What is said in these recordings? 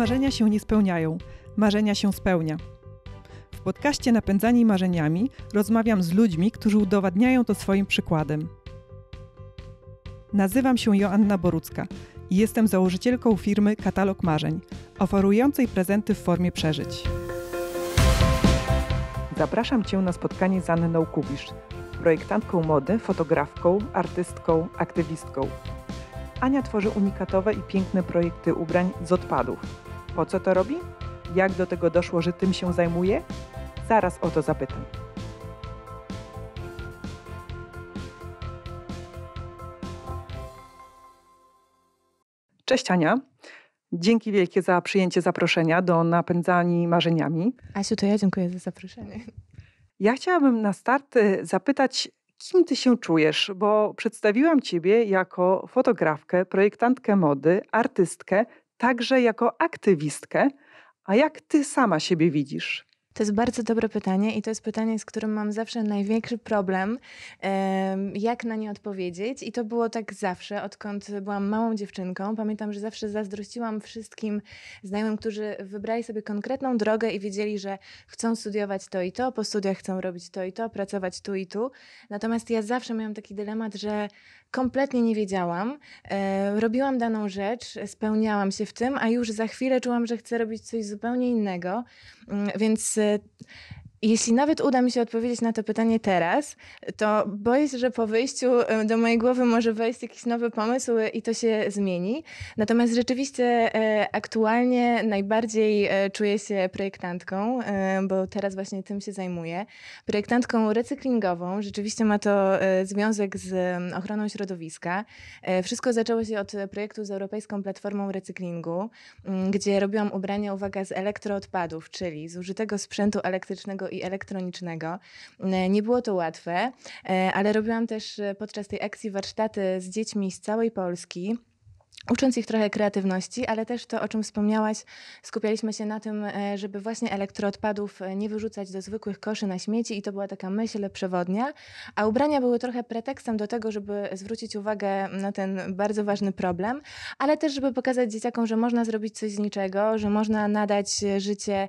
Marzenia się nie spełniają, marzenia się spełnia. W podcaście Napędzani Marzeniami rozmawiam z ludźmi, którzy udowadniają to swoim przykładem. Nazywam się Joanna Borucka i jestem założycielką firmy Katalog Marzeń, oferującej prezenty w formie przeżyć. Zapraszam Cię na spotkanie z Anną Kubisz, projektantką mody, fotografką, artystką, aktywistką. Ania tworzy unikatowe i piękne projekty ubrań z odpadów. Po co to robi? Jak do tego doszło, że tym się zajmuje? Zaraz o to zapytam. Cześć Ania. Dzięki wielkie za przyjęcie zaproszenia do Napędzani Marzeniami. Asiu, to ja dziękuję za zaproszenie. Ja chciałabym na start e, zapytać, kim ty się czujesz, bo przedstawiłam ciebie jako fotografkę, projektantkę mody, artystkę, także jako aktywistkę. A jak ty sama siebie widzisz? To jest bardzo dobre pytanie i to jest pytanie, z którym mam zawsze największy problem, jak na nie odpowiedzieć. I to było tak zawsze, odkąd byłam małą dziewczynką. Pamiętam, że zawsze zazdrościłam wszystkim znajomym, którzy wybrali sobie konkretną drogę i wiedzieli, że chcą studiować to i to, po studiach chcą robić to i to, pracować tu i tu. Natomiast ja zawsze miałam taki dylemat, że kompletnie nie wiedziałam. Robiłam daną rzecz, spełniałam się w tym, a już za chwilę czułam, że chcę robić coś zupełnie innego. Mm, więc y, jeśli nawet uda mi się odpowiedzieć na to pytanie teraz, to boję się, że po wyjściu do mojej głowy może wejść jakiś nowy pomysł i to się zmieni. Natomiast rzeczywiście e, aktualnie najbardziej e, czuję się projektantką, e, bo teraz właśnie tym się zajmuję. Projektantką recyklingową. Rzeczywiście ma to związek z ochroną środowiska. Wszystko zaczęło się od projektu z Europejską Platformą Recyklingu, mm, gdzie robiłam ubrania, uwaga, z elektroodpadów, czyli zużytego sprzętu elektrycznego i elektronicznego. E, nie było to łatwe, e, ale robiłam też e, podczas tej akcji warsztaty z dziećmi z całej Polski ucząc ich trochę kreatywności, ale też to, o czym wspomniałaś, skupialiśmy się na tym, e, żeby właśnie elektroodpadów e, nie wyrzucać do zwykłych koszy na śmieci i to była taka myśl przewodnia, a ubrania były trochę pretekstem do tego, żeby zwrócić uwagę na ten bardzo ważny problem, ale też, żeby pokazać dzieciakom, że można zrobić coś z niczego, że można nadać życie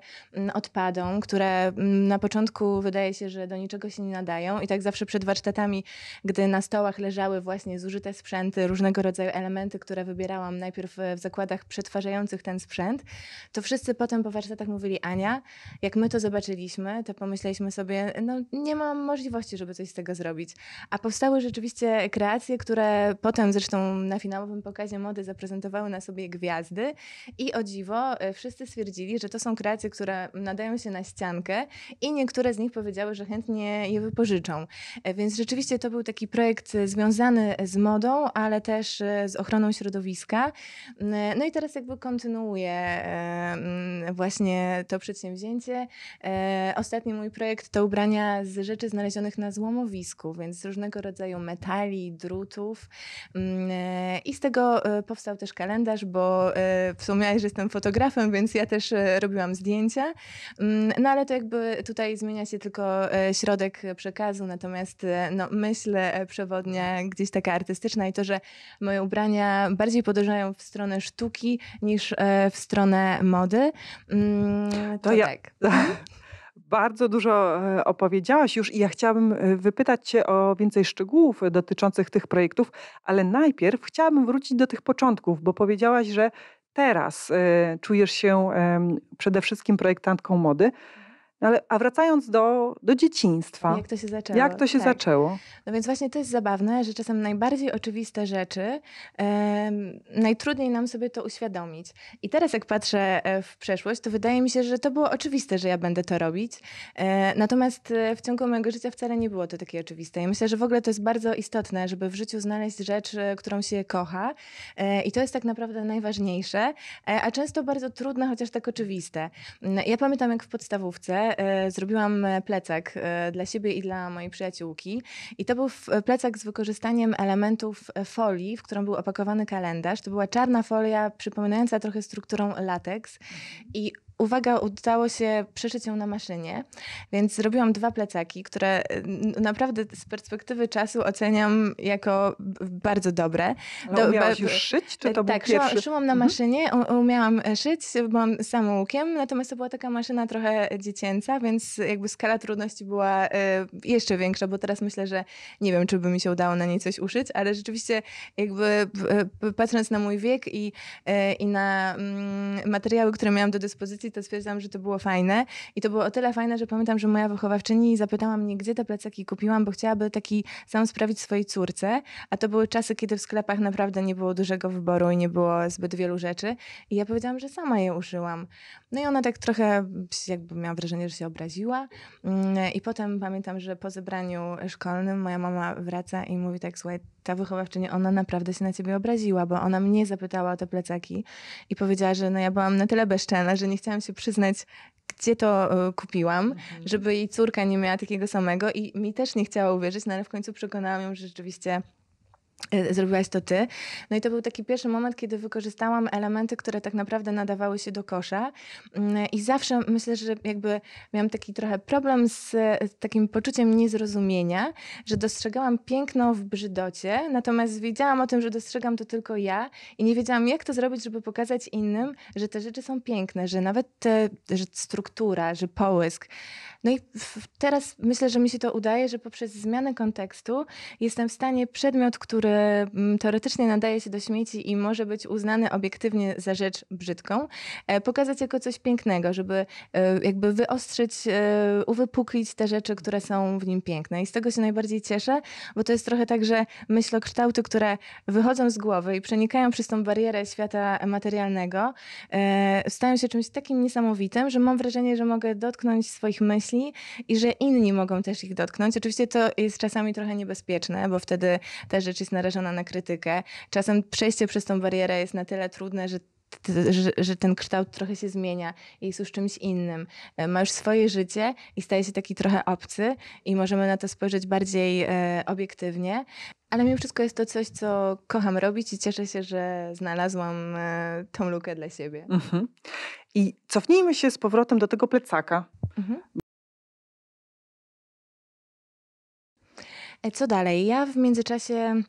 odpadom, które na początku wydaje się, że do niczego się nie nadają i tak zawsze przed warsztatami, gdy na stołach leżały właśnie zużyte sprzęty, różnego rodzaju elementy, które wybieramy dobierałam najpierw e, w zakładach przetwarzających ten sprzęt, to wszyscy potem po warsztatach mówili Ania, jak my to zobaczyliśmy, to pomyśleliśmy sobie, no nie mam możliwości, żeby coś z tego zrobić. A powstały rzeczywiście kreacje, które potem zresztą na finałowym pokazie mody zaprezentowały na sobie gwiazdy i o dziwo e, wszyscy stwierdzili, że to są kreacje, które nadają się na ściankę i niektóre z nich powiedziały, że chętnie je wypożyczą. E, więc rzeczywiście to był taki projekt związany z modą, ale też z ochroną środowiska no i teraz jakby kontynuuję właśnie to przedsięwzięcie. E, ostatni mój projekt to ubrania z rzeczy znalezionych na złomowisku, więc z różnego rodzaju metali, drutów. E, I z tego e, powstał też kalendarz, bo wspomniałeś, że jestem fotografem, więc ja też robiłam zdjęcia. No ale to jakby tutaj zmienia się tylko środek przekazu, natomiast no, myślę przewodnia gdzieś taka artystyczna i to, że moje ubrania bardziej bardziej podążają w stronę sztuki niż e, w stronę mody. Mm, to, to ja... tak. Bardzo dużo e, opowiedziałaś już i ja chciałabym e, wypytać Cię o więcej szczegółów dotyczących tych projektów, ale najpierw chciałabym wrócić do tych początków, bo powiedziałaś, że teraz czujesz się przede wszystkim projektantką mody. No ale, a wracając do, do dzieciństwa. Jak to się zaczęło? Jak to się tak. zaczęło? No więc właśnie to jest zabawne, że czasem najbardziej oczywiste rzeczy e, najtrudniej nam sobie to uświadomić. I teraz jak patrzę e, w przeszłość, to wydaje mi się, że to było oczywiste, że ja będę to robić. E, natomiast e, w ciągu mojego życia wcale nie było to takie oczywiste. I myślę, że w ogóle to jest bardzo istotne, żeby w życiu znaleźć rzecz, e, którą się kocha. E, I to jest tak naprawdę najważniejsze, a często bardzo trudne, chociaż tak oczywiste. Mm, ja pamiętam jak w podstawówce E, zrobiłam e, plecak e, dla siebie i dla mojej przyjaciółki. I to był plecak z wykorzystaniem elementów folii, w którą był opakowany kalendarz. To była czarna folia przypominająca trochę strukturą lateks. I uwaga, udało się przeszyć ją na maszynie, więc zrobiłam dwa plecaki, które naprawdę z perspektywy czasu oceniam jako bardzo dobre. Ale umiałaś Do, już szyć, czy tak, to tak, był pierwszy? Tak, szyłam na mhm. maszynie, umiałam szyć, byłam samoukiem, natomiast to była taka maszyna trochę dziecięca, więc jakby skala trudności była y, jeszcze większa, bo teraz myślę, że nie wiem, czy by mi się udało na niej coś uszyć, ale rzeczywiście jakby y, y, patrząc na mój wiek i, i na mm, materiały, które miałam do dyspozycji, to stwierdzam, że to było fajne. I to było o tyle fajne, że pamiętam, że moja wychowawczyni zapytała mnie, gdzie te plecaki kupiłam, bo chciałaby taki sam sprawić swojej córce. A to były czasy, kiedy w sklepach naprawdę nie było dużego wyboru i nie było zbyt wielu rzeczy. I ja powiedziałam, że sama je uszyłam. No i ona tak trochę, jakby miała wrażenie, że się obraziła. Mm, I potem pamiętam, że po zebraniu szkolnym moja mama wraca i mówi tak, słuchaj, ta wychowawczyni, ona naprawdę się na ciebie obraziła, bo ona mnie zapytała o te plecaki i powiedziała, że no ja byłam na tyle bezczelna, że nie chciałam się przyznać, gdzie to e, kupiłam, mhm. żeby jej córka nie miała takiego samego i mi też nie chciała uwierzyć, no ale w końcu przekonałam ją, że rzeczywiście E, zrobiłaś to ty. No i to był taki pierwszy moment, kiedy wykorzystałam elementy, które tak naprawdę nadawały się do kosza. Mm, I zawsze myślę, że jakby miałam taki trochę problem z takim poczuciem niezrozumienia, że dostrzegałam piękno w brzydocie, natomiast wiedziałam o tym, że dostrzegam to tylko ja i nie wiedziałam, jak to zrobić, żeby pokazać innym, że te rzeczy są piękne, że nawet te, że struktura, że połysk, no i teraz myślę, że mi się to udaje, że poprzez zmianę kontekstu jestem w stanie przedmiot, który mm, teoretycznie nadaje się do śmieci i może być uznany obiektywnie za rzecz brzydką, e, pokazać jako coś pięknego, żeby e, jakby wyostrzyć, e, uwypuklić te rzeczy, które są w nim piękne. I z tego się najbardziej cieszę, bo to jest trochę tak, że kształty, które wychodzą z głowy i przenikają przez tą barierę świata materialnego, stają się czymś takim niesamowitym, że mam wrażenie, że mogę dotknąć swoich myśli myśli i że inni mogą też ich dotknąć. Oczywiście to jest czasami trochę niebezpieczne, bo wtedy ta rzecz jest narażona na krytykę. Czasem przejście przez tą barierę jest na tyle trudne, że że, ten kształt trochę się zmienia i jest już czymś innym. E, ma już swoje życie i staje się taki trochę obcy i możemy na to spojrzeć bardziej e, obiektywnie. Ale mimo wszystko jest to coś, co kocham robić i cieszę się, że znalazłam e, tą lukę dla siebie. Mhm. I cofnijmy się z powrotem do tego plecaka. Mhm. E, co dalej? Ja w międzyczasie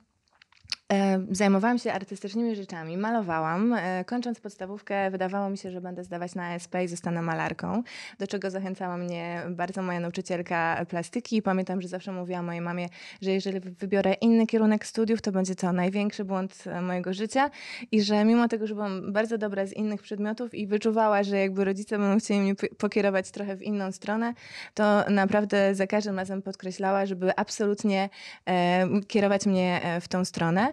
E, zajmowałam się artystycznymi rzeczami, malowałam. E, kończąc podstawówkę, wydawało mi się, że będę zdawać na ASP i zostanę malarką, do czego zachęcała mnie bardzo moja nauczycielka plastyki. Pamiętam, że zawsze mówiła mojej mamie, że jeżeli wybiorę inny kierunek studiów, to będzie to największy błąd e, mojego życia i że mimo tego, że byłam bardzo dobra z innych przedmiotów i wyczuwała, że jakby rodzice będą chcieli mnie pokierować trochę w inną stronę, to naprawdę za każdym razem podkreślała, żeby absolutnie kierować mnie w tą stronę.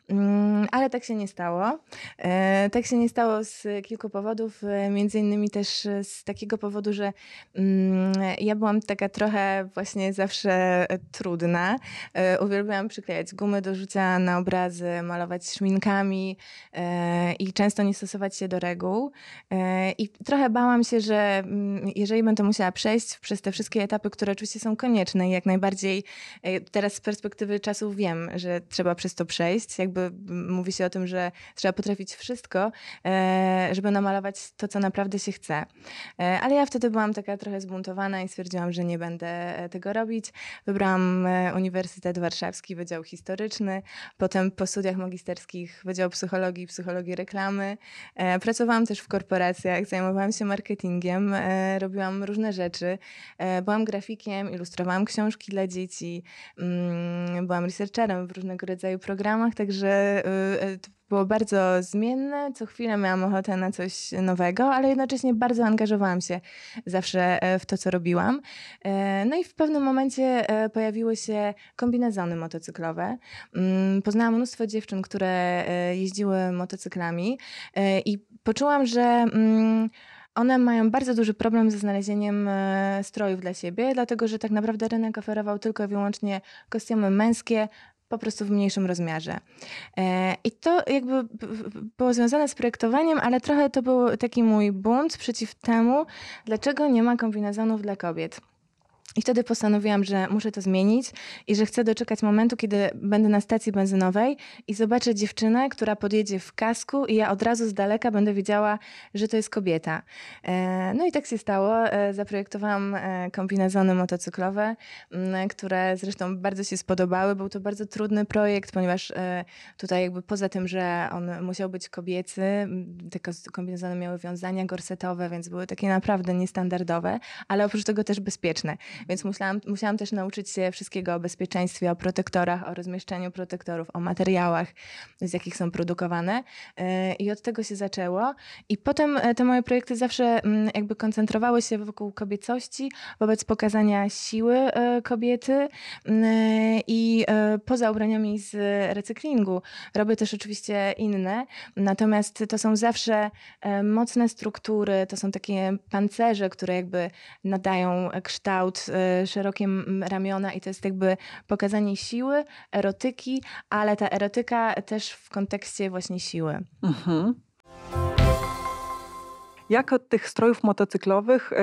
Mm, ale tak się nie stało. E, tak się nie stało z kilku powodów, e, między innymi też e, z takiego powodu, że mm, ja byłam taka trochę właśnie zawsze trudna. Uwielbiałam przyklejać gumy do rzucia na obrazy, malować szminkami i często nie stosować się do reguł. I trochę bałam się, że mm, jeżeli będę musiała przejść przez te wszystkie etapy, które oczywiście są konieczne i jak najbardziej teraz z perspektywy czasu wiem, że trzeba przez to przejść, jakby jakby mówi się o tym, że trzeba potrafić wszystko, e, żeby namalować to, co naprawdę się chce. E, ale ja wtedy byłam taka trochę zbuntowana i stwierdziłam, że nie będę e, tego robić. Wybrałam Uniwersytet Warszawski, Wydział Historyczny, potem po studiach magisterskich Wydział Psychologii i Psychologii Reklamy. Pracowałam też w korporacjach, zajmowałam się marketingiem, robiłam różne rzeczy. Byłam grafikiem, ilustrowałam książki dla dzieci, mm, byłam researcherem w różnego rodzaju programach, także że y, y, było bardzo zmienne. Co chwilę miałam ochotę na coś nowego, ale jednocześnie bardzo angażowałam się zawsze e, w to, co robiłam. E, no i w pewnym momencie e, pojawiły się kombinezony motocyklowe. Mm, poznałam mnóstwo dziewczyn, które jeździły motocyklami i poczułam, że mm, one mają bardzo duży problem ze znalezieniem strojów dla siebie, dlatego że tak naprawdę rynek oferował tylko i wyłącznie kostiumy męskie po prostu w mniejszym rozmiarze. E, I to jakby było związane z projektowaniem, ale trochę to był taki mój bunt przeciw temu, dlaczego nie ma kombinezonów dla kobiet. I wtedy postanowiłam, że muszę to zmienić i że chcę doczekać momentu, kiedy będę na stacji benzynowej i zobaczę dziewczynę, która podjedzie w kasku, i ja od razu z daleka będę wiedziała, że to jest kobieta. E, no i tak się stało. E, zaprojektowałam e, kombinezony motocyklowe, które zresztą bardzo się spodobały. Był to bardzo trudny projekt, ponieważ tutaj, jakby poza tym, że on musiał być kobiecy, te kombinezony miały wiązania gorsetowe, więc były takie naprawdę niestandardowe, ale oprócz tego też bezpieczne. Więc musiałam, musiałam też nauczyć się wszystkiego o bezpieczeństwie, o protektorach, o rozmieszczaniu protektorów, o materiałach, z jakich są produkowane. Y, I od tego się zaczęło. I potem e, te moje projekty zawsze mm, jakby koncentrowały się wokół kobiecości, wobec pokazania siły e, kobiety mm, i e, poza ubraniami z recyklingu. Robię też oczywiście inne, natomiast to są zawsze mocne struktury, to są takie pancerze, które jakby nadają kształt jest y, szerokie ramiona i to jest jakby pokazanie siły, erotyki, ale ta erotyka też w kontekście właśnie siły. Mhm. Jak od tych strojów motocyklowych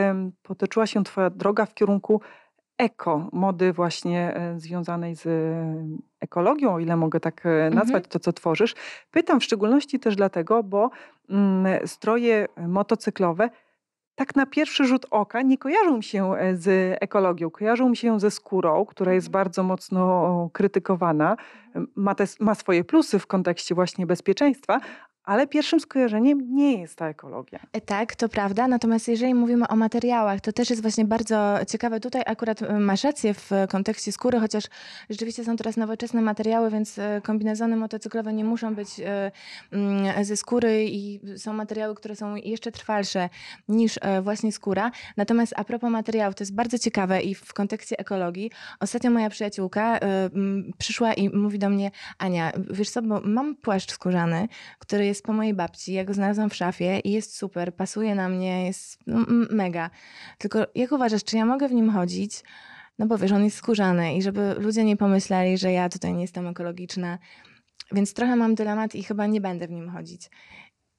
potoczyła się Twoja droga w kierunku eko, mody właśnie e, związanej z e, ekologią, o ile mogę tak e, mhm. nazwać mhm. to, co tworzysz? Pytam w szczególności też dlatego, bo mm, stroje motocyklowe tak na pierwszy rzut oka nie kojarzą się e, z ekologią, kojarzą się ze skórą, która jest mhm. bardzo mocno krytykowana, mhm. ma, te, ma swoje plusy w kontekście właśnie bezpieczeństwa, ale pierwszym skojarzeniem nie jest ta ekologia. E, tak, to prawda. Natomiast jeżeli mówimy o materiałach, to też jest właśnie bardzo ciekawe. Tutaj akurat e, masz rację w e, kontekście skóry, chociaż rzeczywiście są teraz nowoczesne materiały, więc kombinezony motocyklowe nie muszą być mm, ze skóry i są materiały, które są jeszcze trwalsze niż właśnie skóra. Natomiast a propos materiałów, to jest bardzo ciekawe i w kontekście ekologii. Ostatnio moja przyjaciółka przyszła i mówi do mnie, Ania, wiesz co, bo mam płaszcz skórzany, który jest jest po mojej babci, ja go znalazłam w szafie i jest super, pasuje na mnie, jest mega. Tylko jak uważasz, czy ja mogę w nim chodzić? No bo wiesz, on jest skórzany i żeby ludzie nie pomyśleli, że ja tutaj nie jestem ekologiczna, więc trochę mam dylemat i chyba nie będę w nim chodzić.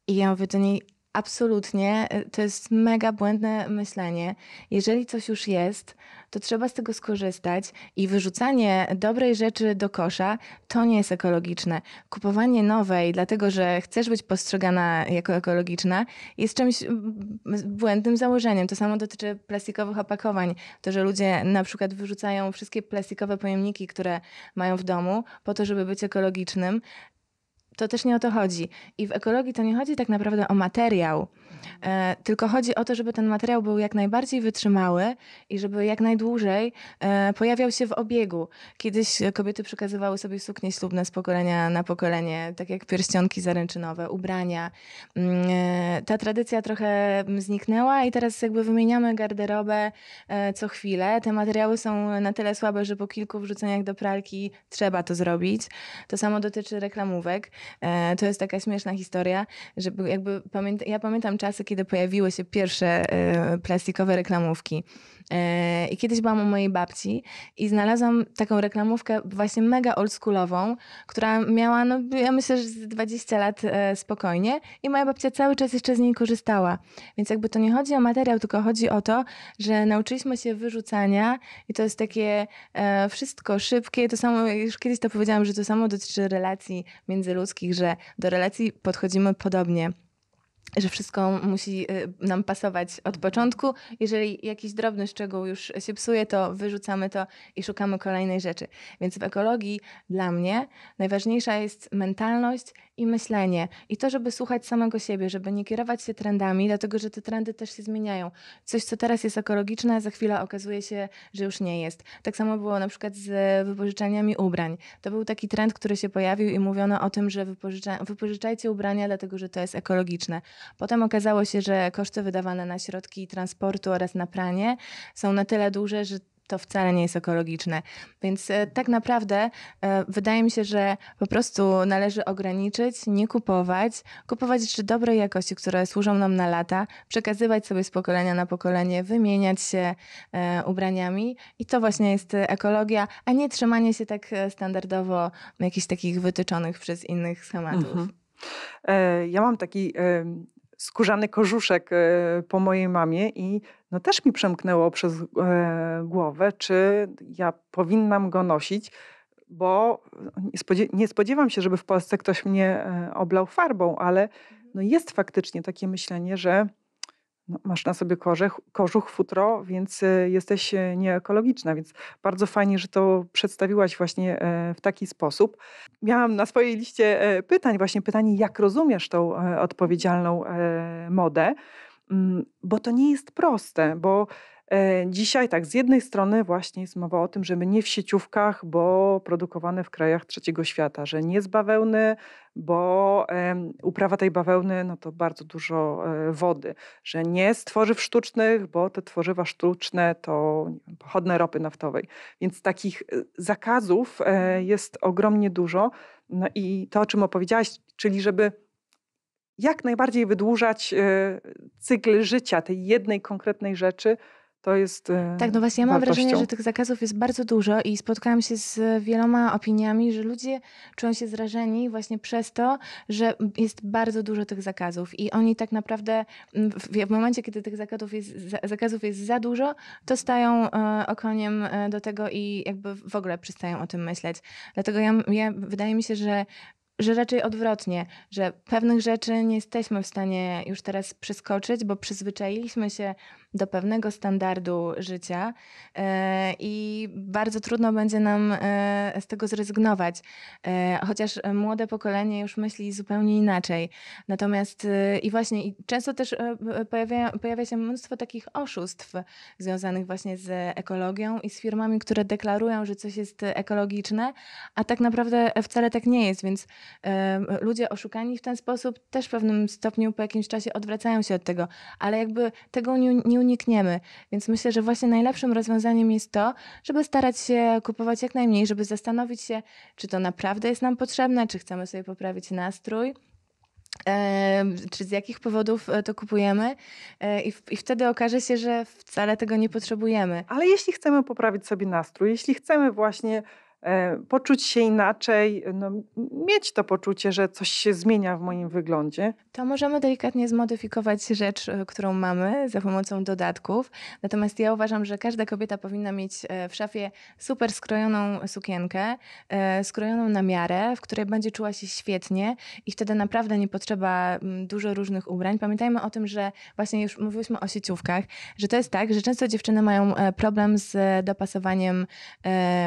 I ja mówię do niej, absolutnie, y, to jest mega błędne myślenie. Jeżeli coś już jest, to trzeba z tego skorzystać i wyrzucanie dobrej rzeczy do kosza to nie jest ekologiczne. Kupowanie nowej, dlatego że chcesz być postrzegana jako ekologiczna, jest czymś błędnym założeniem. To samo dotyczy plastikowych opakowań. To, że ludzie na przykład wyrzucają wszystkie plastikowe pojemniki, które mają w domu, po to, żeby być ekologicznym, to też nie o to chodzi. I w ekologii to nie chodzi tak naprawdę o materiał, e, tylko chodzi o to, żeby ten materiał był jak najbardziej wytrzymały i żeby jak najdłużej e, pojawiał się w obiegu. Kiedyś kobiety przekazywały sobie suknie ślubne z pokolenia na pokolenie, tak jak pierścionki zaręczynowe, ubrania. Mm, e, ta tradycja trochę zniknęła i teraz jakby wymieniamy garderobę e, co chwilę. Te materiały są na tyle słabe, że po kilku wrzuceniach do pralki trzeba to zrobić. To samo dotyczy reklamówek. E, to jest taka śmieszna historia, że jakby pamięta, ja pamiętam czasy, kiedy pojawiły się pierwsze e, plastikowe reklamówki. E, I kiedyś byłam u mojej babci i znalazłam taką reklamówkę właśnie mega oldschoolową, która miała, no ja myślę, że 20 lat spokojnie i moja babcia cały czas jeszcze z niej korzystała. Więc jakby to nie chodzi o materiał, tylko chodzi o to, że nauczyliśmy się wyrzucania i to jest takie wszystko szybkie. To samo, już kiedyś to powiedziałam, że to samo dotyczy relacji międzyludzkich, wszystkich, że do relacji podchodzimy podobnie że wszystko musi y, nam pasować od początku. Jeżeli jakiś drobny szczegół już się psuje, to wyrzucamy to i szukamy kolejnej rzeczy. Więc w ekologii dla mnie najważniejsza jest mentalność i myślenie, i to, żeby słuchać samego siebie, żeby nie kierować się trendami, dlatego że te trendy też się zmieniają. Coś, co teraz jest ekologiczne, za chwilę okazuje się, że już nie jest. Tak samo było na przykład z wypożyczeniami ubrań. To był taki trend, który się pojawił i mówiono o tym, że wypożycza, wypożyczajcie ubrania, dlatego że to jest ekologiczne. Potem okazało się, że koszty wydawane na środki transportu oraz na pranie są na tyle duże, że to wcale nie jest ekologiczne. Więc e, tak naprawdę e, wydaje mi się, że po prostu należy ograniczyć, nie kupować, kupować rzeczy dobrej jakości, które służą nam na lata, przekazywać sobie z pokolenia na pokolenie, wymieniać się e, ubraniami i to właśnie jest ekologia, a nie trzymanie się tak standardowo jakichś takich wytyczonych przez innych schematów. Mhm. Ja mam taki skórzany korzuszek e, po mojej mamie i no też mi przemknęło przez e, głowę, czy ja powinnam go nosić, bo e, nie spodziewam się, żeby w Polsce ktoś mnie oblał farbą, ale mhm. no jest faktycznie takie myślenie, że no, masz na sobie korzech, kożuch, futro, więc e, jesteś e, nieekologiczna. Więc bardzo fajnie, że to przedstawiłaś właśnie e, w taki sposób. Miałam na swojej liście pytań, właśnie pytanie, jak rozumiesz tą odpowiedzialną modę, mm, bo to nie jest proste, bo E, dzisiaj tak, z jednej strony właśnie jest mowa o tym, my nie w sieciówkach, bo produkowane w krajach trzeciego świata, że nie z bawełny, bo uprawa tej bawełny no to bardzo dużo e, wody, że nie z tworzyw sztucznych, bo te tworzywa sztuczne to pochodne ropy naftowej. Więc takich e, zakazów jest ogromnie dużo. No i to, o czym opowiedziałaś, czyli żeby jak najbardziej wydłużać cykl życia tej jednej konkretnej rzeczy, to jest. Y, tak, no właśnie, ja mam wartością. wrażenie, że tych zakazów jest bardzo dużo i spotkałam się z y, wieloma opiniami, że ludzie czują się zrażeni właśnie przez to, że jest bardzo dużo tych zakazów i oni tak naprawdę mm, w, w momencie, kiedy tych zakazów jest, zakazów jest za dużo, to stają y, okoniem do tego i jakby w ogóle przestają o tym myśleć. Dlatego ja, ja wydaje mi się, że że raczej odwrotnie, że pewnych rzeczy nie jesteśmy w stanie już teraz przeskoczyć, bo przyzwyczailiśmy się do pewnego standardu życia e, i bardzo trudno będzie nam e, z tego zrezygnować. E, chociaż młode pokolenie już myśli zupełnie inaczej. Natomiast i właśnie i często też pojawia, pojawia się mnóstwo takich oszustw związanych właśnie z ekologią i z firmami, które deklarują, że coś jest ekologiczne, a tak naprawdę wcale tak nie jest, więc ludzie oszukani w ten sposób też w pewnym stopniu po jakimś czasie odwracają się od tego, ale jakby tego nie, nie unikniemy. Więc myślę, że właśnie najlepszym rozwiązaniem jest to, żeby starać się kupować jak najmniej, żeby zastanowić się, czy to naprawdę jest nam potrzebne, czy chcemy sobie poprawić nastrój e, czy z jakich powodów e, to kupujemy, e, i, w, i, wtedy okaże się, że wcale tego nie potrzebujemy. Ale jeśli chcemy poprawić sobie nastrój, jeśli chcemy właśnie E, poczuć się inaczej, no, mieć to poczucie, że coś się zmienia w moim wyglądzie. To możemy delikatnie zmodyfikować rzecz, e, którą mamy za pomocą dodatków. Natomiast ja uważam, że każda kobieta powinna mieć e, w szafie super skrojoną sukienkę, skrojoną na miarę, w której będzie czuła się świetnie i wtedy naprawdę nie potrzeba dużo różnych ubrań. Pamiętajmy o tym, że właśnie już mówiłyśmy o sieciówkach, że to jest tak, że często dziewczyny mają problem z dopasowaniem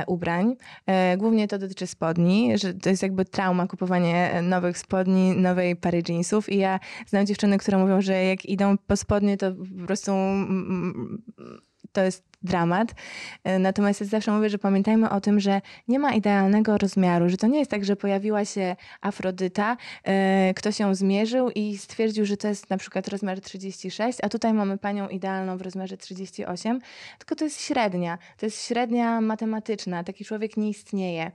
ubrań. E, głównie to dotyczy spodni, że to jest jakby trauma kupowanie e, nowych spodni, nowej pary jeansów i ja znam dziewczyny, które mówią, że jak idą po spodnie, to po prostu mm, mm, to jest dramat. E, natomiast ja zawsze mówię, że pamiętajmy o tym, że nie ma idealnego rozmiaru, że to nie jest tak, że pojawiła się Afrodyta, e, ktoś ją zmierzył i stwierdził, że to jest na przykład rozmiar 36, a tutaj mamy panią idealną w rozmiarze 38, tylko to jest średnia, to jest średnia matematyczna, taki człowiek nie istnieje.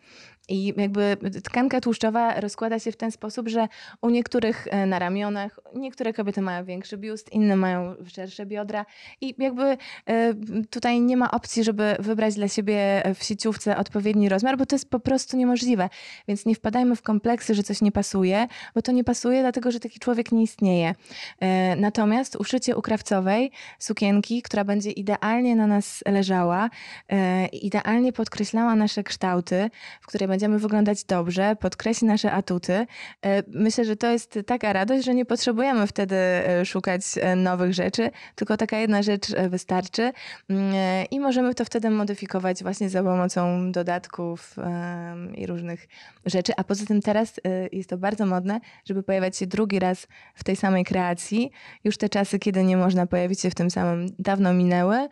I jakby tkanka tłuszczowa rozkłada się w ten sposób, że u niektórych e, na ramionach, niektóre kobiety mają większy biust, inne mają szersze biodra i jakby tutaj tutaj nie ma opcji, żeby wybrać dla siebie e, w sieciówce odpowiedni rozmiar, bo to jest po prostu niemożliwe. Więc nie wpadajmy w kompleksy, że coś nie pasuje, bo to nie pasuje, dlatego że taki człowiek nie istnieje. E, natomiast uszycie ukrawcowej sukienki, która będzie idealnie na nas leżała, e, idealnie podkreślała nasze kształty, w której będziemy wyglądać dobrze, podkreśli nasze atuty. Myślę, że to jest taka radość, że nie potrzebujemy wtedy szukać nowych rzeczy, tylko taka jedna rzecz wystarczy. Mm, i możemy to wtedy modyfikować właśnie za pomocą dodatków i różnych rzeczy. A poza tym teraz y, jest to bardzo modne, żeby pojawiać się drugi raz w tej samej kreacji. Już te czasy, kiedy nie można pojawić się w tym samym, dawno minęły, y,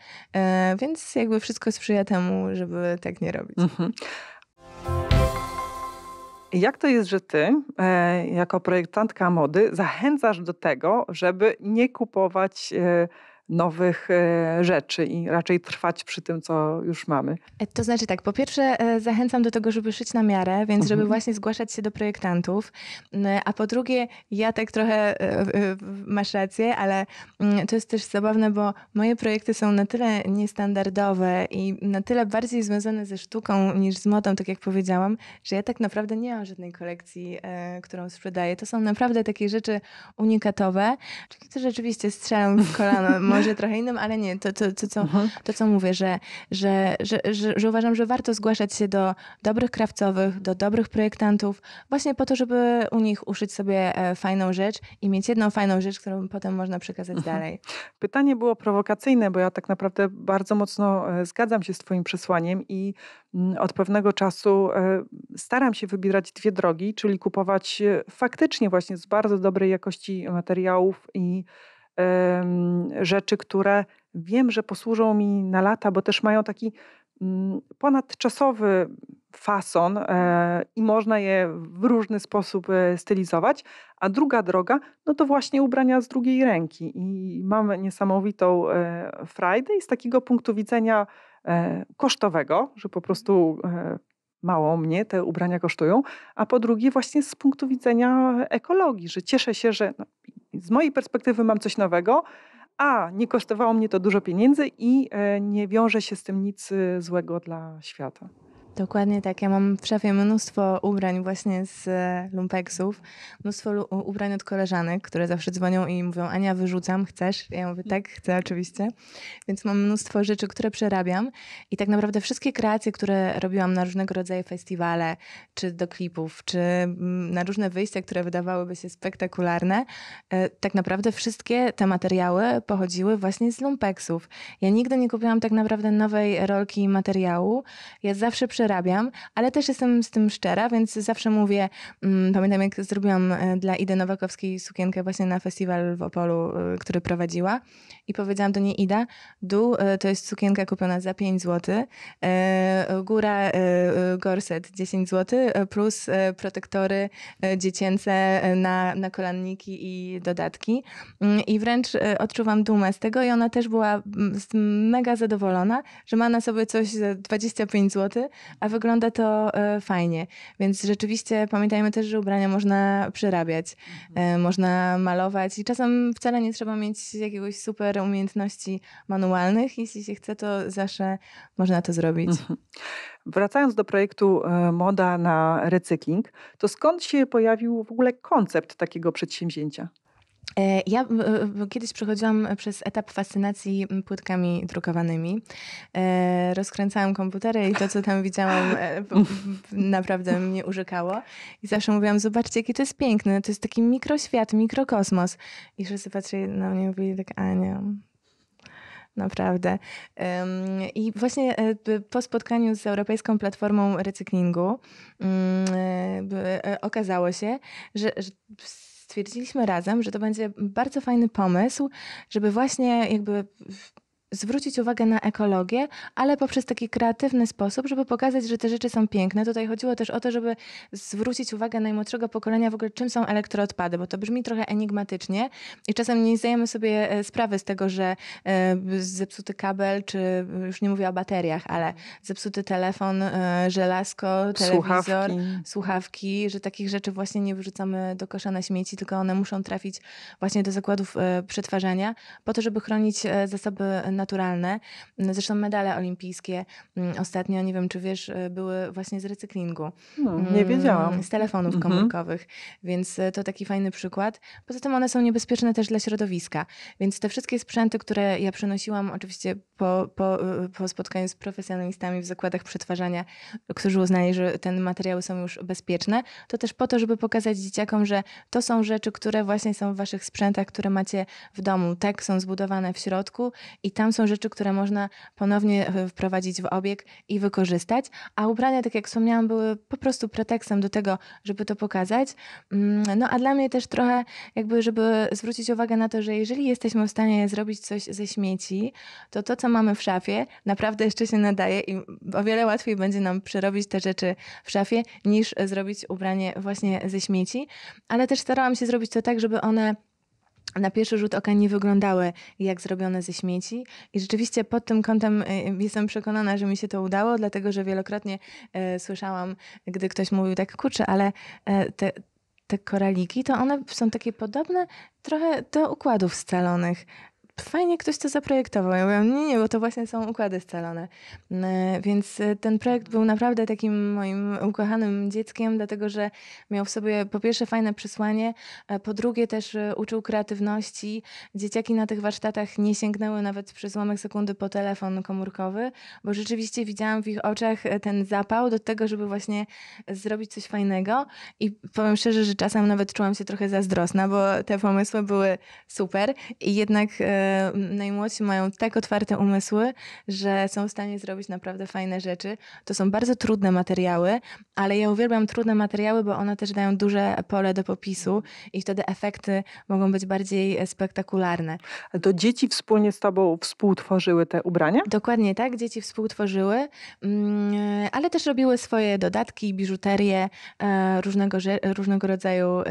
więc jakby wszystko sprzyja temu, żeby tak nie robić. Mhm. Jak to jest, że ty, e, jako projektantka mody, zachęcasz do tego, żeby nie kupować e, nowych e, rzeczy i raczej trwać przy tym, co już mamy. E, to znaczy tak, po pierwsze e, zachęcam do tego, żeby szyć na miarę, więc żeby mhm. właśnie zgłaszać się do projektantów, mm, a po drugie ja tak trochę, masz rację, ale mm, to jest też zabawne, bo moje projekty są na tyle niestandardowe i na tyle bardziej związane ze sztuką niż z modą, tak jak powiedziałam, że ja tak naprawdę nie mam żadnej kolekcji, którą sprzedaję. To są naprawdę takie rzeczy unikatowe, czyli to rzeczywiście strzelam w kolano może trochę innym, ale nie, to, to, to, co, mhm. to co mówię, że, że, że, że, uważam, że warto zgłaszać się do dobrych krawcowych, do dobrych projektantów, właśnie po to, żeby u nich uszyć sobie e, fajną rzecz i mieć jedną fajną rzecz, którą potem można przekazać mhm. dalej. Pytanie było prowokacyjne, bo ja tak naprawdę bardzo mocno e, zgadzam się z Twoim przesłaniem i mm, od pewnego czasu e, staram się wybierać dwie drogi, czyli kupować faktycznie właśnie z bardzo dobrej jakości materiałów i rzeczy, które wiem, że posłużą mi na lata, bo też mają taki mm, ponadczasowy fason e, i można je w różny sposób e, stylizować. A druga droga, no to właśnie ubrania z drugiej ręki. I mamy niesamowitą e, Friday. z takiego punktu widzenia kosztowego, że po prostu mało mnie te ubrania kosztują, a po drugie właśnie z punktu widzenia ekologii, że cieszę się, że no, z mojej perspektywy mam coś nowego, a nie kosztowało mnie to dużo pieniędzy i e, nie wiąże się z tym nic e, złego dla świata. Dokładnie tak. Ja mam w szafie mnóstwo ubrań właśnie z e, lumpeksów, mnóstwo lu ubrań od koleżanek, które zawsze dzwonią i mówią Ania, wyrzucam, chcesz? Ja mówię, tak, chcę oczywiście. Więc mam mnóstwo rzeczy, które przerabiam i tak naprawdę wszystkie kreacje, które robiłam na różnego rodzaju festiwale, czy do klipów, czy mm, na różne wyjścia, które wydawałyby się spektakularne, e, tak naprawdę wszystkie te materiały pochodziły właśnie z lumpeksów. Ja nigdy nie kupiłam tak naprawdę nowej rolki materiału. Ja zawsze przerabiam przerabiam, ale też jestem z tym szczera, więc zawsze mówię, mm, pamiętam jak zrobiłam e, dla Idy Nowakowskiej sukienkę właśnie na festiwal w Opolu, e, który prowadziła i powiedziałam do niej Ida, dół e, to jest sukienka kupiona za 5 zł, góra gorset 10 zł plus protektory dziecięce na, na kolanniki i dodatki mm, i wręcz odczuwam dumę z tego i ona też była mm, mega zadowolona, że ma na sobie coś za 25 zł, a wygląda to e, fajnie. Więc rzeczywiście pamiętajmy też, że ubrania można przerabiać, mhm. e, można malować i czasem wcale nie trzeba mieć jakiegoś super umiejętności manualnych. Jeśli się chce, to zawsze można to zrobić. Mhm. Wracając do projektu e, Moda na recykling, to skąd się pojawił w ogóle koncept takiego przedsięwzięcia? E, ja kiedyś przechodziłam przez etap fascynacji płytkami drukowanymi. E, rozkręcałam komputery i to, co tam widziałam, e, naprawdę mnie urzekało. I zawsze mówiłam, zobaczcie, jakie to jest piękne. To jest taki mikroświat, mikrokosmos. I wszyscy patrzyli na mnie i mówili tak, Ania, naprawdę. I właśnie po spotkaniu z Europejską Platformą Recyklingu mm, okazało się, że stwierdziliśmy razem, że to będzie bardzo fajny pomysł, żeby właśnie jakby zwrócić uwagę na ekologię, ale poprzez taki kreatywny sposób, żeby pokazać, że te rzeczy są piękne. Tutaj chodziło też o to, żeby zwrócić uwagę najmłodszego pokolenia w ogóle, czym są elektroodpady, bo to brzmi trochę enigmatycznie i czasem nie zdajemy sobie e, sprawy z tego, że e, zepsuty kabel, czy e, już nie mówię o bateriach, ale zepsuty telefon, żelazko, telewizor, słuchawki. słuchawki, że takich rzeczy właśnie nie wyrzucamy do kosza na śmieci, tylko one muszą trafić właśnie do zakładów przetwarzania po to, żeby chronić zasoby na naturalne. Zresztą medale olimpijskie mm, ostatnio, nie wiem czy wiesz, e, były właśnie z recyklingu. No, nie mm, wiedziałam. Z telefonów mhm. komórkowych, mhm. więc e, to taki fajny przykład. Poza tym one są niebezpieczne też dla środowiska, więc te wszystkie sprzęty, które ja przenosiłam oczywiście po, po, e, po spotkaniu z profesjonalistami w zakładach przetwarzania, którzy uznali, że te materiały są już bezpieczne, to też po to, żeby pokazać dzieciakom, że to są rzeczy, które właśnie są w waszych sprzętach, które macie w domu. Tak, są zbudowane w środku i tam tam są rzeczy, które można ponownie e, wprowadzić w obieg i wykorzystać, a ubrania, tak jak wspomniałam, były po prostu pretekstem do tego, żeby to pokazać. Mm, no a dla mnie też trochę jakby, żeby zwrócić uwagę na to, że jeżeli jesteśmy w stanie zrobić coś ze śmieci, to to, co mamy w szafie, naprawdę jeszcze się nadaje i o wiele łatwiej będzie nam przerobić te rzeczy w szafie, niż zrobić ubranie właśnie ze śmieci. Ale też starałam się zrobić to tak, żeby one na pierwszy rzut oka nie wyglądały jak zrobione ze śmieci. I rzeczywiście pod tym kątem e, e, jestem przekonana, że mi się to udało, dlatego że wielokrotnie e, słyszałam, gdy ktoś mówił tak, kurczę, ale e, te, te koraliki, to one są takie podobne trochę do układów scalonych fajnie ktoś to zaprojektował. Ja mówiłam, nie, nie, bo to właśnie są układy scalone. E, więc e, ten projekt był naprawdę takim moim ukochanym dzieckiem, dlatego że miał w sobie po pierwsze fajne przesłanie, po drugie też e, uczył kreatywności. Dzieciaki na tych warsztatach nie sięgnęły nawet przez łamek sekundy po telefon komórkowy, bo rzeczywiście widziałam w ich oczach ten zapał do tego, żeby właśnie zrobić coś fajnego i powiem szczerze, że czasem nawet czułam się trochę zazdrosna, bo te pomysły były super i jednak najmłodsi mają tak otwarte umysły, że są w stanie zrobić naprawdę fajne rzeczy. To są bardzo trudne materiały, ale ja uwielbiam trudne materiały, bo one też dają duże pole do popisu i wtedy efekty mogą być bardziej e, spektakularne. To dzieci wspólnie z tobą współtworzyły te ubrania? Dokładnie tak, dzieci współtworzyły, mm, ale też robiły swoje dodatki, biżuterię, e, różnego, różnego rodzaju e,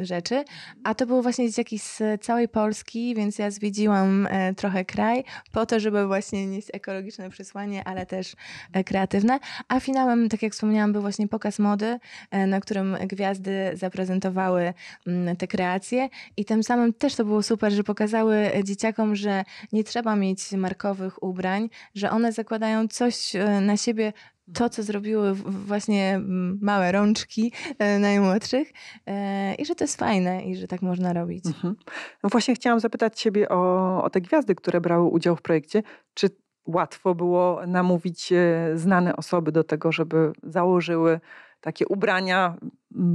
rzeczy. A to były właśnie dzieciaki z całej Polski, więc ja zwiedziłam e, trochę kraj po to, żeby właśnie nieść ekologiczne przesłanie, ale też e, kreatywne. A finałem, tak jak wspomniałam, był właśnie pokaz mody, e, na którym gwiazdy zaprezentowały mm, te kreacje i tym samym też to było super, że pokazały dzieciakom, że nie trzeba mieć markowych ubrań, że one zakładają coś na siebie to, co zrobiły właśnie małe rączki e, najmłodszych e, i że to jest fajne i że tak można robić. Mhm. No właśnie chciałam zapytać Ciebie o, o te gwiazdy, które brały udział w projekcie. Czy łatwo było namówić e, znane osoby do tego, żeby założyły takie ubrania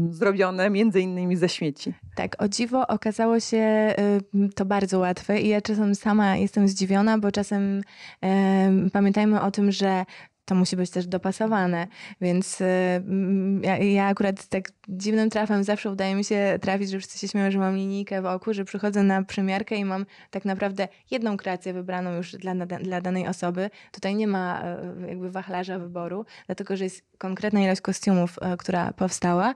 zrobione między innymi ze śmieci. Tak, o dziwo okazało się to bardzo łatwe i ja czasem sama jestem zdziwiona, bo czasem e, pamiętajmy o tym, że to musi być też dopasowane. Więc y, mm, ja, ja, akurat tak dziwnym trafem zawsze udaje mi się trafić, że wszyscy się śmieją, że mam linijkę w oku, że przychodzę na przymiarkę i mam tak naprawdę jedną kreację wybraną już dla, dla danej osoby. Tutaj nie ma y, jakby wachlarza wyboru, dlatego że jest konkretna ilość kostiumów, y, która powstała.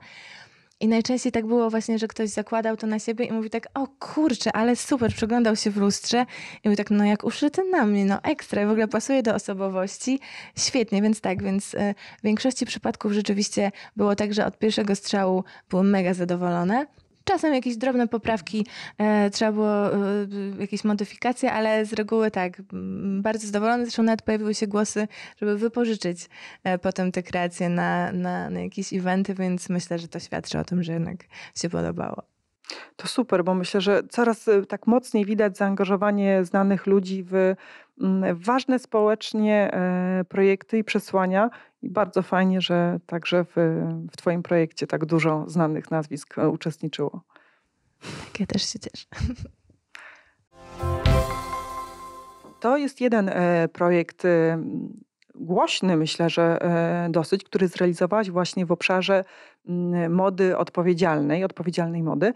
I najczęściej tak było właśnie, że ktoś zakładał to na siebie i mówi tak, o kurczę, ale super, przeglądał się w lustrze i mówi tak, no jak uszyty na mnie, no ekstra, w ogóle pasuje do osobowości, świetnie, więc tak, więc y, w większości przypadków rzeczywiście było tak, że od pierwszego strzału byłem mega zadowolone, Czasem jakieś drobne poprawki, e, trzeba było e, jakieś modyfikacje, ale z reguły tak, mm, bardzo zadowolony. Zresztą nawet pojawiły się głosy, żeby wypożyczyć e, potem te kreacje na, na, na jakieś eventy, więc myślę, że to świadczy o tym, że jednak się podobało. To super, bo myślę, że coraz tak mocniej widać zaangażowanie znanych ludzi w ważne społecznie e, projekty i przesłania. I bardzo fajnie, że także w, w Twoim projekcie tak dużo znanych nazwisk e, uczestniczyło. Tak, ja też się cieszę. To jest jeden e, projekt głośny, myślę, że dosyć, który zrealizowałaś właśnie w obszarze mody odpowiedzialnej, odpowiedzialnej mody.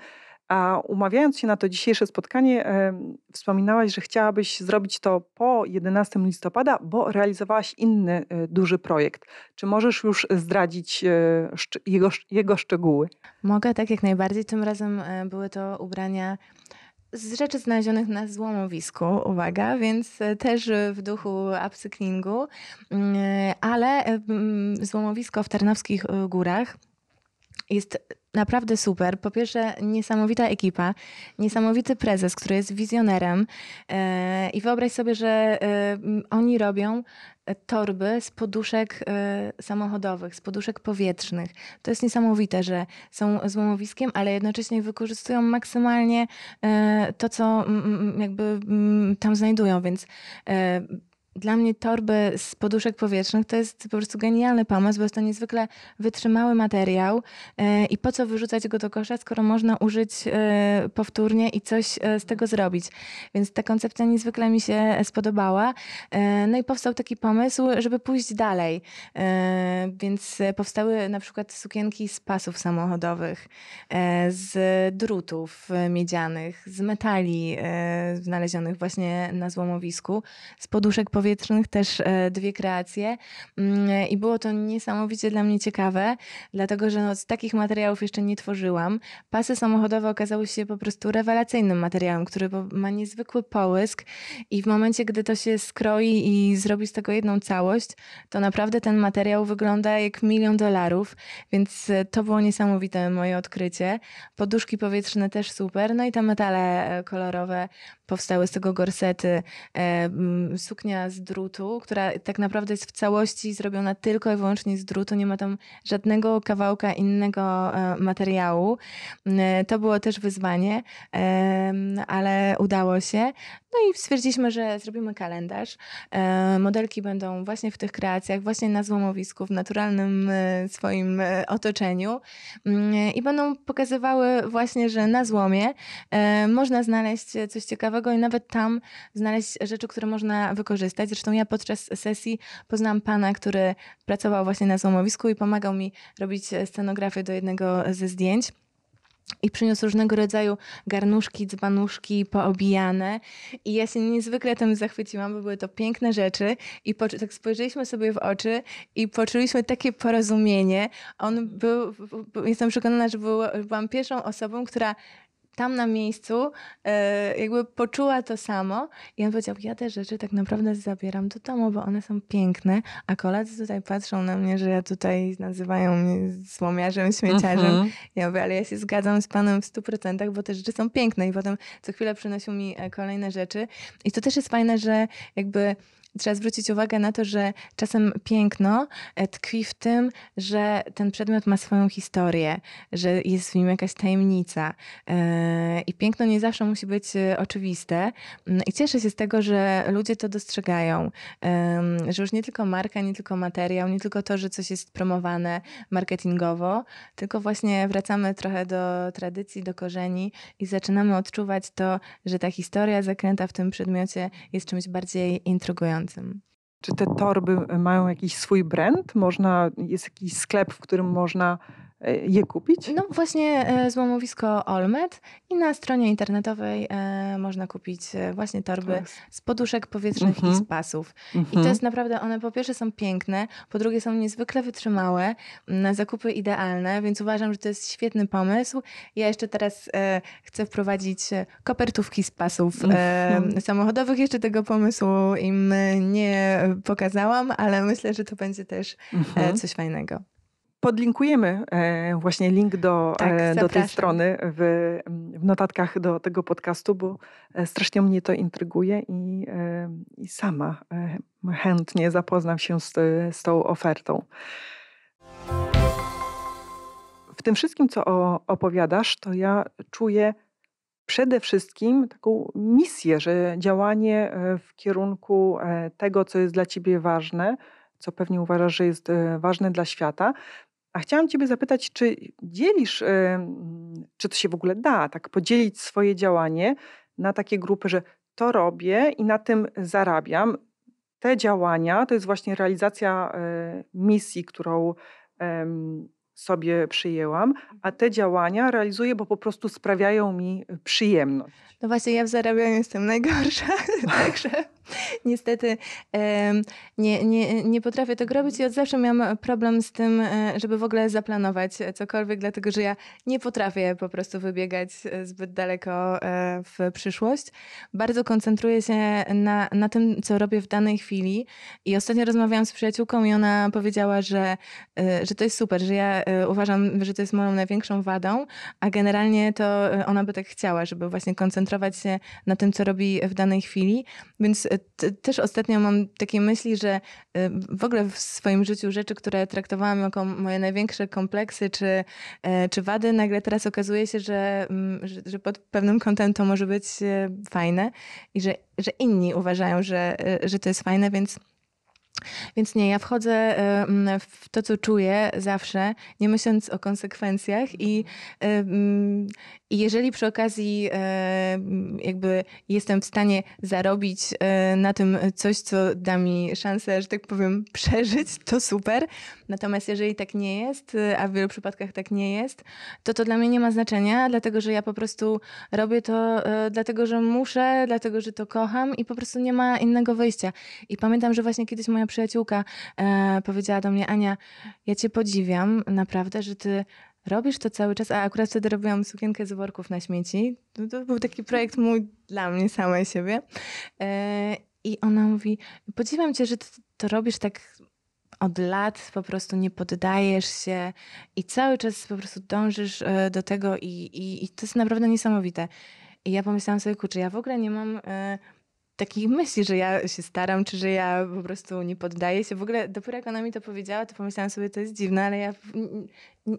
A umawiając się na to dzisiejsze spotkanie, wspominałaś, że chciałabyś zrobić to po 11 listopada, bo realizowałaś inny y, duży projekt. Czy możesz już zdradzić y, jego, jego szczegóły? Mogę, tak jak najbardziej. Tym razem e, były to ubrania z rzeczy znalezionych na złomowisku, uwaga, więc e, też w duchu upcyklingu, mm, e, ale złomowisko w Tarnowskich y, Górach jest naprawdę super. Po pierwsze, niesamowita ekipa, niesamowity prezes, który jest wizjonerem. E, I wyobraź sobie, że e, oni robią e, torby z poduszek samochodowych, z poduszek powietrznych. To jest niesamowite, że są złomowiskiem, ale jednocześnie wykorzystują maksymalnie to, co jakby tam znajdują, więc dla mnie torby z poduszek powietrznych to jest po prostu genialny pomysł, bo jest to niezwykle wytrzymały materiał e, i po co wyrzucać go do kosza, skoro można użyć e, powtórnie i coś e, z tego zrobić. Więc ta koncepcja niezwykle mi się spodobała. No i powstał taki pomysł, żeby pójść dalej. Więc powstały na przykład sukienki z pasów samochodowych, z drutów miedzianych, z metali znalezionych właśnie na złomowisku, z poduszek powietrznych powietrznych też e, dwie kreacje mm, i było to niesamowicie dla mnie ciekawe, dlatego że no, z takich materiałów jeszcze nie tworzyłam. Pasy samochodowe okazały się po prostu rewelacyjnym materiałem, który ma niezwykły połysk i w momencie, gdy to się skroi i zrobi z tego jedną całość, to naprawdę ten materiał wygląda jak milion dolarów, więc e, to było niesamowite moje odkrycie. Poduszki powietrzne też super, no i te metale e, kolorowe powstały z tego gorsety, e, mm, suknia z drutu, która tak naprawdę jest w całości zrobiona tylko i wyłącznie z drutu, nie ma tam żadnego kawałka innego e, materiału. E, to było też wyzwanie, ale udało się. No i stwierdziliśmy, że zrobimy kalendarz. E, modelki będą właśnie w tych kreacjach, właśnie na złomowisku, w naturalnym e, swoim e, otoczeniu mm, i będą pokazywały właśnie, że na złomie można znaleźć coś ciekawego i nawet tam znaleźć rzeczy, które można wykorzystać. Zresztą ja podczas sesji poznałam pana, który pracował właśnie na złomowisku i pomagał mi robić scenografię do jednego ze zdjęć i przyniósł różnego rodzaju garnuszki, dzbanuszki poobijane. I ja się niezwykle tym zachwyciłam, bo były to piękne rzeczy. I tak spojrzeliśmy sobie w oczy i poczuliśmy takie porozumienie. On był, był jestem przekonana, że był, byłam pierwszą osobą, która tam na miejscu e, jakby poczuła to samo i on powiedział, ja te rzeczy tak naprawdę zabieram do domu, bo one są piękne, a koledzy tutaj patrzą na mnie, że ja tutaj nazywają mnie złomiarzem, śmieciarzem. Uh mhm. -huh. Ja mówię, ale ja się zgadzam z panem w stu procentach, bo te rzeczy są piękne i potem co chwilę przynosił mi e, kolejne rzeczy i to też jest fajne, że jakby Trzeba zwrócić uwagę na to, że czasem piękno e, tkwi w tym, że ten przedmiot ma swoją historię, że jest w nim jakaś tajemnica. E, I piękno nie zawsze musi być e, oczywiste. Mm, I cieszę się z tego, że ludzie to dostrzegają, że już nie tylko marka, nie tylko materiał, nie tylko to, że coś jest promowane marketingowo, tylko właśnie wracamy trochę do tradycji, do korzeni i zaczynamy odczuwać to, że ta historia zakręta w tym przedmiocie jest czymś bardziej intrygującym. Czy te torby mają jakiś swój brand? Można, jest jakiś sklep, w którym można E, je kupić? No właśnie e, złomowisko Olmet i na stronie internetowej e, można kupić właśnie torby tak. z poduszek powietrznych mm -hmm. i mhm. z pasów. Mm -hmm. I to mhm. jest naprawdę, one po pierwsze są piękne, po drugie są niezwykle wytrzymałe, na zakupy idealne, więc uważam, że to jest świetny pomysł. Ja jeszcze teraz chcę wprowadzić kopertówki z pasów mm -hmm. samochodowych. Jeszcze tego pomysłu im nie pokazałam, ale myślę, że to będzie też mhm. coś fajnego. Podlinkujemy e, właśnie link do, e, tak, do tej strony w, w, notatkach do tego podcastu, bo e, strasznie mnie to intryguje i, i sama chętnie zapoznam się z, z tą ofertą. W tym wszystkim, co opowiadasz, to ja czuję przede wszystkim taką misję, że działanie w kierunku tego, co jest dla ciebie ważne, co pewnie uważasz, że jest ważne dla świata, a chciałam Ciebie zapytać, czy dzielisz, y, czy to się w ogóle da, tak podzielić swoje działanie na takie grupy, że to robię i na tym zarabiam. Te działania to jest właśnie realizacja y, misji, którą sobie przyjęłam, a te mhm. działania realizuję, bo po prostu sprawiają mi przyjemność. No właśnie, ja w zarabianiu jestem najgorsza, także niestety nie, nie, nie potrafię tego robić i od zawsze miałam problem z tym, e, żeby w ogóle zaplanować cokolwiek, dlatego że ja nie potrafię po prostu wybiegać e, zbyt daleko e, w przyszłość. Bardzo koncentruję się na, na tym, co robię w danej chwili i ostatnio rozmawiałam z przyjaciółką i ona powiedziała, że, że to jest super, że ja uważam, że to jest moją największą wadą, a generalnie to ona by tak chciała, żeby właśnie koncentrować się na tym, co robi w danej chwili, więc też ostatnio mam takie myśli, że y, w ogóle w swoim życiu rzeczy, które traktowałam jako moje największe kompleksy czy, e, czy wady, nagle teraz okazuje się, mm, że, że pod pewnym kątem to może być e, fajne i że, że inni uważają, że, e, że to jest fajne, więc więc nie, ja wchodzę w to, co czuję zawsze, nie myśląc o konsekwencjach i, i jeżeli przy okazji jakby jestem w stanie zarobić e, na tym coś, co da mi szansę, że tak powiem, przeżyć, to super. Natomiast jeżeli tak nie jest, a w wielu przypadkach tak nie jest, to to dla mnie nie ma znaczenia, dlatego że ja po prostu robię to e, dlatego, że muszę, dlatego, że to kocham i po prostu nie ma innego wyjścia. I pamiętam, że właśnie kiedyś moja przyjaciółka e, powiedziała do mnie, Ania, ja cię podziwiam naprawdę, że ty robisz to cały czas, a akurat wtedy robiłam sukienkę z worków na śmieci. To, no to był taki projekt mój dla mnie samej siebie. E, I ona mówi, podziwiam cię, że ty to robisz tak od lat po prostu nie poddajesz się i cały czas po prostu dążysz e, do tego i, i, i to jest naprawdę niesamowite. I ja pomyślałam sobie, kurczę, ja w ogóle nie mam e, takich myśli, że ja się staram, czy że ja po prostu nie poddaję się. W ogóle dopiero jak ona mi to powiedziała, to pomyślałam sobie, to jest dziwne, ale ja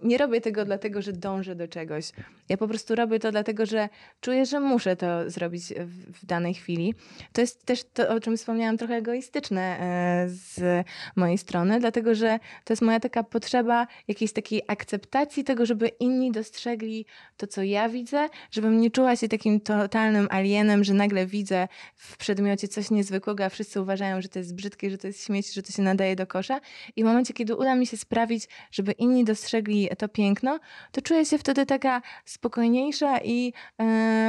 nie robię tego dlatego, że dążę do czegoś. Ja po prostu robię to dlatego, że czuję, że muszę to zrobić w, danej chwili. To jest też to, o czym wspomniałam, trochę egoistyczne e, z mojej strony, dlatego że to jest moja taka potrzeba jakiejś takiej akceptacji tego, żeby inni dostrzegli to, co ja widzę, żebym nie czuła się takim totalnym alienem, że nagle widzę w przedmiocie coś niezwykłego, a wszyscy uważają, że to jest brzydkie, że to jest śmieci, że to się nadaje do kosza. I w momencie, kiedy uda mi się sprawić, żeby inni dostrzegli i to piękno, to czuję się wtedy taka spokojniejsza i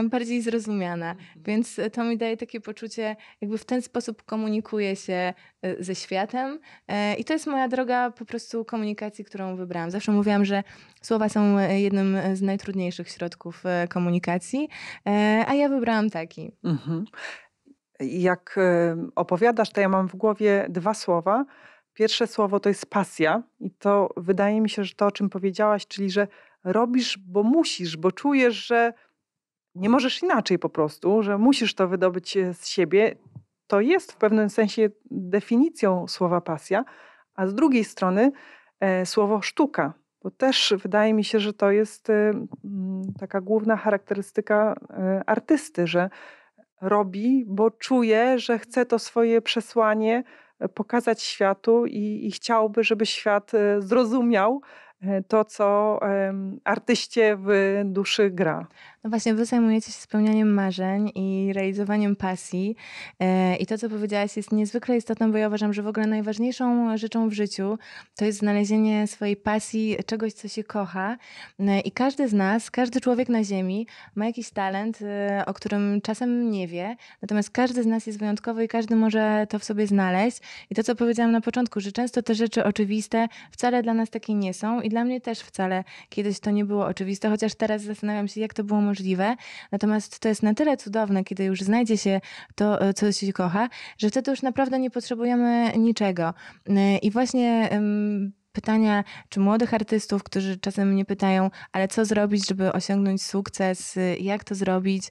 bardziej zrozumiana. Mhm. Więc to mi daje takie poczucie, jakby w ten sposób komunikuję się e, ze światem. E, I to jest moja droga po prostu komunikacji, którą wybrałam. Zawsze mówiłam, że słowa są e, jednym z najtrudniejszych środków komunikacji, a ja wybrałam taki. Mhm jak opowiadasz, to ja mam w głowie dwa słowa, Pierwsze słowo to jest pasja, i to wydaje mi się, że to, o czym powiedziałaś, czyli że robisz, bo musisz, bo czujesz, że nie możesz inaczej po prostu, że musisz to wydobyć e, z siebie. To jest w pewnym sensie definicją słowa pasja, a z drugiej strony e, słowo sztuka, bo też wydaje mi się, że to jest e, taka główna charakterystyka e, artysty, że robi, bo czuje, że chce to swoje przesłanie pokazać światu i, i chciałby, żeby świat e, zrozumiał e, to, co artyście w duszy gra. No właśnie, wy zajmujecie się spełnianiem marzeń i realizowaniem pasji. E, I to, co powiedziałaś, jest niezwykle istotne, bo ja uważam, że w ogóle najważniejszą rzeczą w życiu to jest znalezienie swojej pasji, czegoś, co się kocha. E, I każdy z nas, każdy człowiek na Ziemi ma jakiś talent, e, o którym czasem nie wie, natomiast każdy z nas jest wyjątkowy i każdy może to w sobie znaleźć. I to, co powiedziałam na początku, że często te rzeczy oczywiste wcale dla nas takie nie są i dla mnie też wcale kiedyś to nie było oczywiste, chociaż teraz zastanawiam się, jak to było możliwe możliwe. Natomiast to jest na tyle cudowne, kiedy już znajdzie się to, e, co się kocha, że wtedy już naprawdę nie potrzebujemy niczego. E, I właśnie pytania, czy młodych artystów, którzy czasem mnie pytają, ale co zrobić, żeby osiągnąć sukces, e, jak to zrobić.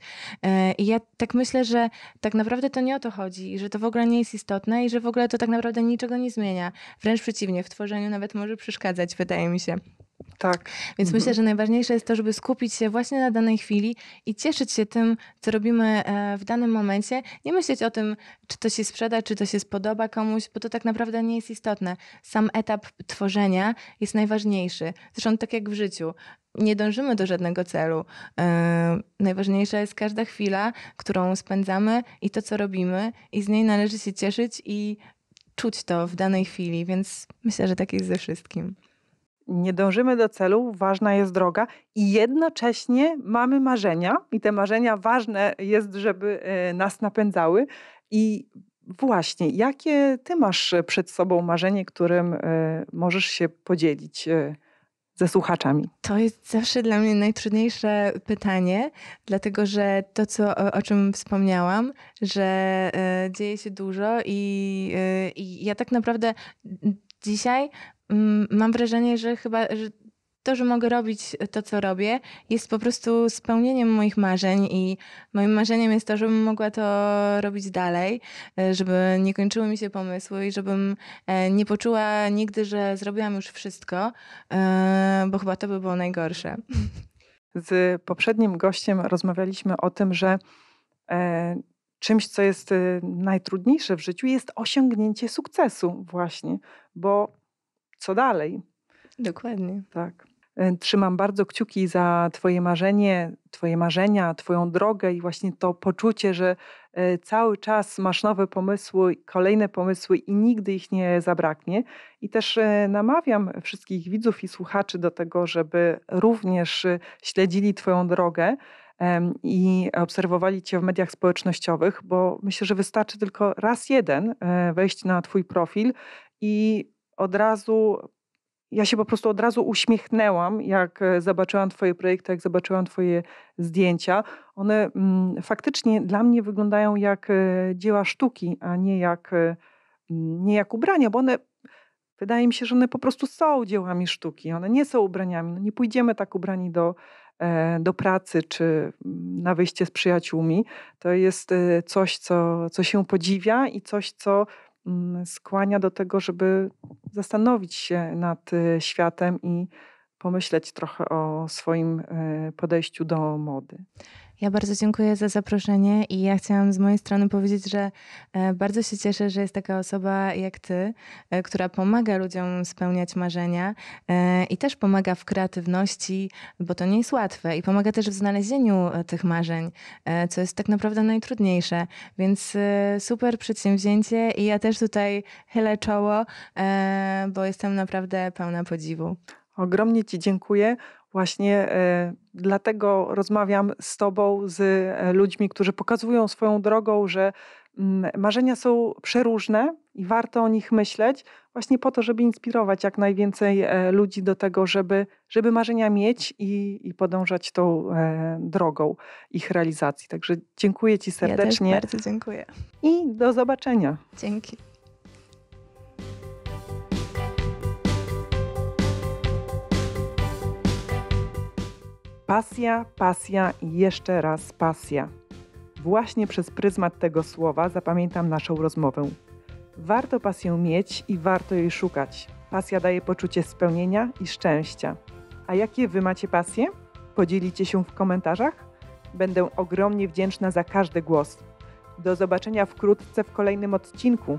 I ja tak myślę, że tak naprawdę to nie o to chodzi, że to w ogóle nie jest istotne i że w ogóle to tak naprawdę niczego nie zmienia. Wręcz przeciwnie, w tworzeniu nawet może przeszkadzać, wydaje mi się. Tak. Więc mhm. myślę, że najważniejsze jest to, żeby skupić się właśnie na danej chwili i cieszyć się tym, co robimy e, w danym momencie. Nie myśleć o tym, czy to się sprzeda, czy to się spodoba komuś, bo to tak naprawdę nie jest istotne. Sam etap tworzenia jest najważniejszy. Zresztą tak jak w życiu nie dążymy do żadnego celu. Yy, najważniejsza jest każda chwila, którą spędzamy i to, co robimy, i z niej należy się cieszyć i czuć to w danej chwili, więc myślę, że tak jest ze wszystkim nie dążymy do celu, ważna jest droga i jednocześnie mamy marzenia i te marzenia ważne jest, żeby e, nas napędzały i Właśnie, jakie ty masz przed sobą marzenie, którym e, możesz się podzielić e, ze słuchaczami? To jest zawsze dla mnie najtrudniejsze pytanie, dlatego że to, co, o czym wspomniałam, że dzieje się dużo i, i ja tak naprawdę dzisiaj Mm, mam wrażenie, że chyba że to, że mogę robić to, co robię, jest po prostu spełnieniem moich marzeń i moim marzeniem jest to, żebym mogła to robić dalej, e, żeby nie kończyły mi się pomysły i żebym e, nie poczuła nigdy, że zrobiłam już wszystko, e, bo chyba to by było najgorsze. Z poprzednim gościem rozmawialiśmy o tym, że czymś, co jest najtrudniejsze w życiu, jest osiągnięcie sukcesu, właśnie, bo co dalej. Dokładnie. Tak. E, trzymam bardzo kciuki za Twoje marzenie, Twoje marzenia, Twoją drogę i właśnie to poczucie, że e, cały czas masz nowe pomysły, kolejne pomysły i nigdy ich nie zabraknie. I też e, namawiam wszystkich widzów i słuchaczy do tego, żeby również śledzili Twoją drogę i obserwowali Cię w mediach społecznościowych, bo myślę, że wystarczy tylko raz jeden wejść na Twój profil i od razu, ja się po prostu od razu uśmiechnęłam, jak e, zobaczyłam Twoje projekty, jak zobaczyłam Twoje zdjęcia. One mm, faktycznie dla mnie wyglądają jak e, dzieła sztuki, a nie jak, e, mm, nie jak ubrania, bo one Wydaje mi się, że one po prostu są dziełami sztuki, one nie są ubraniami. No nie pójdziemy tak ubrani do, do pracy czy mm, na wyjście z przyjaciółmi. To jest coś, co, co się podziwia i coś, co Mm, skłania do tego, żeby zastanowić się nad y, światem i pomyśleć trochę o swoim y, podejściu do mody. Ja bardzo dziękuję za zaproszenie i ja chciałam z mojej strony powiedzieć, że e, bardzo się cieszę, że jest taka osoba jak ty, e, która pomaga ludziom spełniać marzenia e, i też pomaga w kreatywności, bo to nie jest łatwe i pomaga też w znalezieniu tych marzeń, co jest tak naprawdę najtrudniejsze. Więc super przedsięwzięcie i ja też tutaj chylę czoło, bo jestem naprawdę pełna podziwu. Ogromnie Ci dziękuję. Właśnie e, dlatego rozmawiam z Tobą, z e, ludźmi, którzy pokazują swoją drogą, że mm, marzenia są przeróżne i warto o nich myśleć, właśnie po to, żeby inspirować jak najwięcej e, ludzi do tego, żeby, żeby marzenia mieć i, i podążać tą drogą ich realizacji. Także dziękuję Ci serdecznie. Ja też bardzo dziękuję. I do zobaczenia. Dzięki. Pasja, pasja i jeszcze raz pasja. Właśnie przez pryzmat tego słowa zapamiętam naszą rozmowę. Warto pasję mieć i warto jej szukać. Pasja daje poczucie spełnienia i szczęścia. A jakie Wy macie pasje? Podzielicie się w komentarzach? Będę ogromnie wdzięczna za każdy głos. Do zobaczenia wkrótce w kolejnym odcinku.